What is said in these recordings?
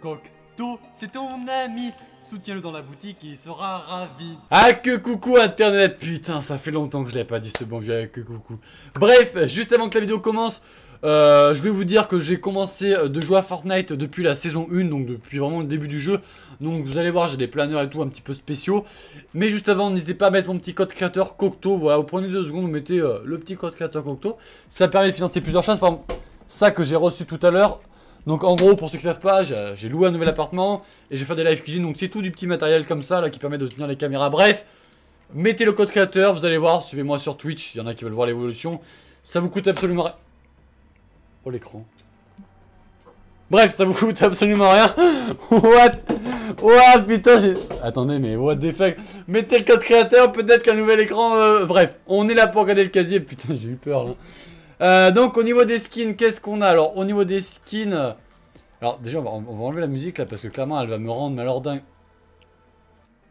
Cocteau, c'est ton ami. Soutiens-le dans la boutique et il sera ravi. Ah que coucou internet, putain, ça fait longtemps que je l'ai pas dit ce bon vieux que coucou. Bref, juste avant que la vidéo commence, euh, je vais vous dire que j'ai commencé euh, de jouer à Fortnite depuis la saison 1, donc depuis vraiment le début du jeu. Donc vous allez voir, j'ai des planeurs et tout un petit peu spéciaux. Mais juste avant, n'hésitez pas à mettre mon petit code créateur Cocteau. Voilà, vous prenez deux secondes, vous mettez euh, le petit code créateur Cocteau. Ça permet de financer plusieurs choses. Par exemple, ça que j'ai reçu tout à l'heure, donc en gros, pour ceux qui savent pas, j'ai loué un nouvel appartement et j'ai fait des live cuisine. Donc c'est tout du petit matériel comme ça là qui permet de tenir les caméras. Bref, mettez le code créateur, vous allez voir. Suivez-moi sur Twitch, il y en a qui veulent voir l'évolution. Ça vous coûte absolument rien. Oh l'écran. Bref, ça vous coûte absolument rien. what What putain j'ai... Attendez mais what the fuck Mettez le code créateur, peut-être qu'un nouvel écran... Euh, bref, on est là pour regarder le casier. Putain j'ai eu peur là. Euh, donc au niveau des skins, qu'est-ce qu'on a Alors au niveau des skins, alors déjà, on va, enlever la musique là, parce que clairement, elle va me rendre malordin.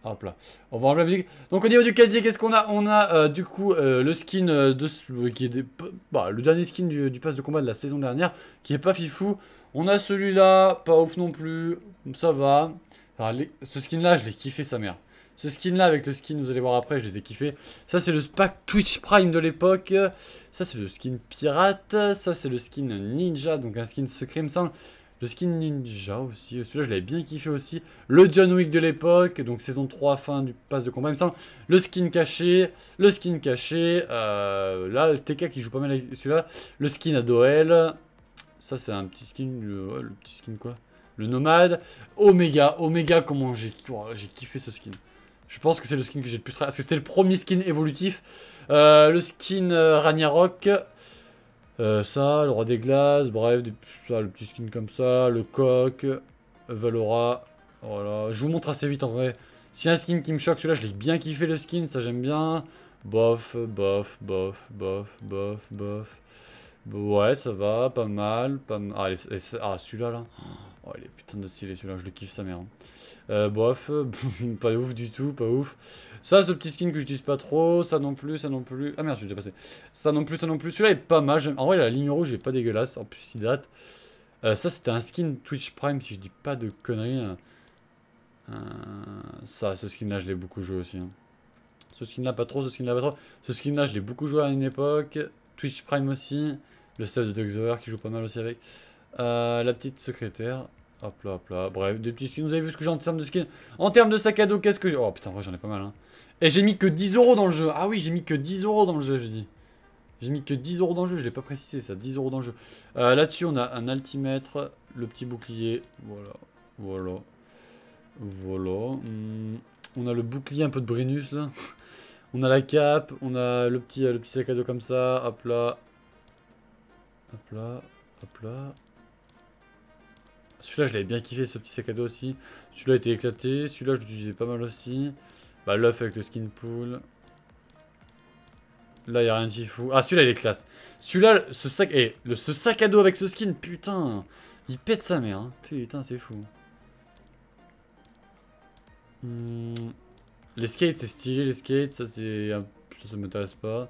Hop là. On va enlever la musique. Donc au niveau du casier, qu'est-ce qu'on a On a euh, du coup euh, le skin euh, de... qui est bah, le dernier skin du, pass de combat de la saison dernière, qui est pas fifou. On a celui-là, pas ouf non plus. Ça va. ce skin-là, je l'ai kiffé sa mère. Ce skin-là avec le skin, vous allez voir après, je les ai kiffés. Ça, c'est le pack Twitch Prime de l'époque. Ça, c'est le skin pirate. Ça, c'est le skin ninja, donc un skin secret, il me semble. Le Skin Ninja aussi. Celui-là, je l'avais bien kiffé aussi. Le John Wick de l'époque. Donc, saison 3, fin du pass de combat, il me semble. Le Skin caché. Le Skin caché. Euh, là, le TK qui joue pas mal avec celui-là. Le Skin à Doel. Ça, c'est un petit skin. Euh, le, petit skin quoi Le Nomade. Omega. Omega, comment j'ai oh, j'ai kiffé ce skin. Je pense que c'est le skin que j'ai le plus... Parce que c'était le premier skin évolutif. Euh, le skin Ragnarok. Euh, ça, le roi des glaces, bref, ça, le petit skin comme ça, le coq, Valora, voilà. Je vous montre assez vite en vrai. Si un skin qui me choque, celui-là, je l'ai bien kiffé le skin, ça j'aime bien. Bof, bof, bof, bof, bof, bof. Ouais, ça va, pas mal, pas mal. Ah, ah, celui-là, là. Oh, il est putain de stylé, celui-là, je le kiffe, sa mère. Hein. Euh, bof, euh, pas ouf du tout, pas ouf. Ça, ce petit skin que je j'utilise pas trop, ça non plus, ça non plus. Ah merde, je déjà passé. Ça non plus, ça non plus. Celui-là est pas mal. En vrai, la ligne rouge est pas dégueulasse. En plus, il date. Euh, ça, c'était un skin Twitch Prime, si je dis pas de conneries. Hein. ça, ce skin-là, je l'ai beaucoup joué aussi. Hein. Ce skin-là, pas trop, ce skin-là, pas trop. Ce skin-là, je l'ai beaucoup joué à une époque. Twitch Prime aussi. Le staff de Dogzover qui joue pas mal aussi avec. Euh, la petite secrétaire. Hop là, hop là. Bref, des petits skins. Vous avez vu ce que j'ai en termes de skins En termes de sac à dos, qu'est-ce que j'ai Oh putain, moi j'en ai pas mal. Hein. Et j'ai mis que 10 euros dans le jeu. Ah oui, j'ai mis que 10 euros dans le jeu, je dis. J'ai mis que 10 euros dans le jeu, je l'ai pas précisé ça, 10 euros dans le jeu. Euh, là-dessus, on a un altimètre, le petit bouclier. Voilà, voilà, voilà. Hmm. on a le bouclier un peu de Brinus là. On a la cape, on a le petit, euh, le petit sac à dos comme ça, hop là. Hop là, hop là. Celui-là, je l'avais bien kiffé, ce petit sac à dos aussi. Celui-là était éclaté. Celui-là, je l'utilisais pas mal aussi. Bah, l'œuf avec le skin pool. Là, il a rien de fou. Ah, celui-là, il est classe. Celui-là, ce sac... Eh, le, ce sac à dos avec ce skin, putain Il pète sa mère, hein. Putain, c'est fou. Hum... Les skates, c'est stylé, les skates, ça c'est... Ça, ça m'intéresse pas.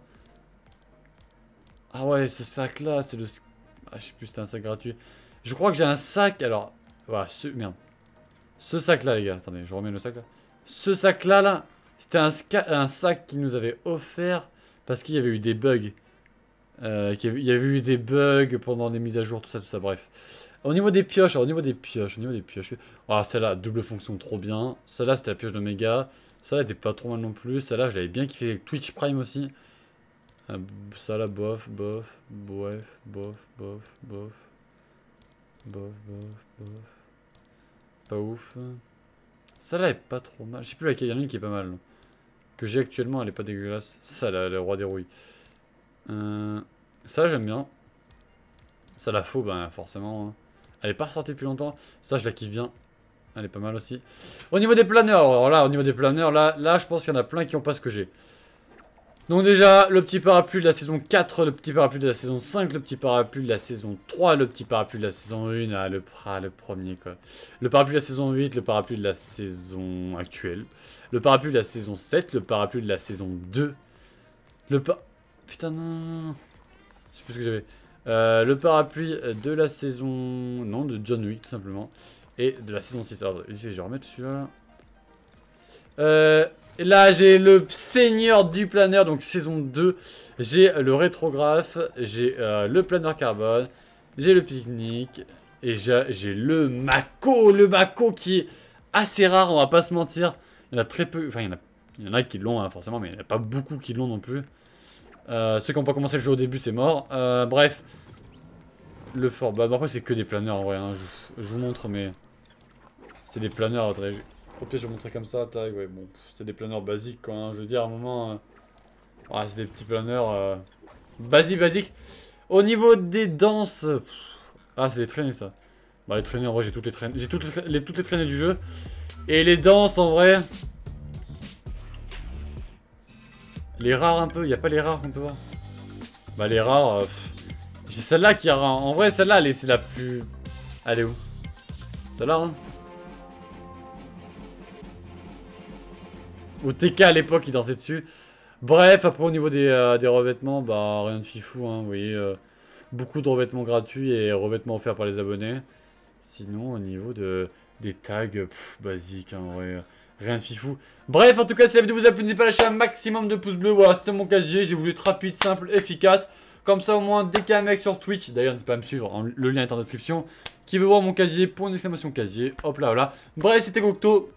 Ah ouais, ce sac-là, c'est le... Ah, je sais plus, c'était un sac gratuit. Je crois que j'ai un sac, alors... Voilà, ce... Merde. Ce sac-là, les gars. Attendez, je remets le sac-là. Ce sac-là, là, c'était un, un, sac qui nous avait offert parce qu'il y avait eu des bugs. Euh, il y avait eu des bugs pendant des mises à jour, tout ça, tout ça, bref. Au niveau des pioches, au niveau des pioches, au niveau des pioches. Ah, celle-là, double fonction, trop bien. Celle-là, c'était la pioche d'Omega. Celle-là était pas trop mal non plus. Celle-là, je l'avais bien kiffé avec Twitch Prime aussi. Ça ah, là, bof, bof, bof, bof, bof, bof, bof, bof, bof. Pas ouf. celle là est pas trop mal. Je sais plus laquelle, il qui est pas mal. Que j'ai actuellement, elle est pas dégueulasse. Celle là, le roi des rouilles. Euh, ça j'aime bien. Ça là faux, ben forcément. Hein. Elle est pas ressortie depuis longtemps. Ça, je la kiffe bien. Elle est pas mal aussi. Au niveau des planeurs, alors là, au niveau des planeurs, là, là je pense qu'il y en a plein qui ont pas ce que j'ai. Donc déjà, le petit parapluie de la saison 4, le petit parapluie de la saison 5, le petit parapluie de la saison 3, le petit parapluie de la saison 1, ah, le, le premier quoi. Le parapluie de la saison 8, le parapluie de la saison actuelle, le parapluie de la saison 7, le parapluie de la saison 2, le pa, Putain non Je sais plus ce que j'avais. Euh, le parapluie de la saison... Non, de John Wick, tout simplement. Et de la saison 6. Alors, je vais remettre celui-là. Euh, là, j'ai le Seigneur du Planeur, donc saison 2. J'ai le rétrographe, j'ai euh, le planeur carbone, j'ai le pique-nique, et j'ai le Mako. Le Mako qui est assez rare, on va pas se mentir. Il y en a très peu, enfin, il y en a, qui l'ont, hein, forcément, mais il n'y en a pas beaucoup qui l'ont non plus. Euh, ceux qui n'ont pas commencé le jeu au début, c'est mort. Euh, bref. Le fort. Bah, après, c'est que des planeurs en vrai. Hein. Je, vous montre, mais. C'est des planeurs. Au pire, je vais montrer comme ça. C'est des planeurs basiques, quand hein. Je veux dire, à un moment. Euh, c'est des petits planeurs. Basiques, basique. Au niveau des danses. Ah, c'est des traînées, ça. Bah, les traînées, en vrai, j'ai toutes les J'ai toutes toutes les traînées du jeu. Et les danses, en vrai. Les rares un peu, il n'y a pas les rares qu'on peut voir. Bah les rares... J'ai euh, celle-là qui a, rare. En vrai, celle-là, elle est, la plus... Elle est où Celle-là, hein Au TK à l'époque, il dansait dessus. Bref, après au niveau des, euh, revêtements, bah rien de fifou, hein, vous voyez. Euh, beaucoup de revêtements gratuits et revêtements offerts par les abonnés. Sinon, au niveau de, des tags, pff, basiques, hein, en vrai. Rien de fifou. Bref, en tout cas, si la vidéo vous a plu, n'hésitez pas à lâcher un maximum de pouces bleus. Voilà, c'était mon casier. J'ai voulu être rapide, simple, efficace. Comme ça, au moins, dès qu'il y un mec sur Twitch, d'ailleurs, n'hésitez pas à me suivre, hein. le lien est en description, qui veut voir mon casier, point d'exclamation casier. Hop là, voilà. Bref, c'était Cocteau.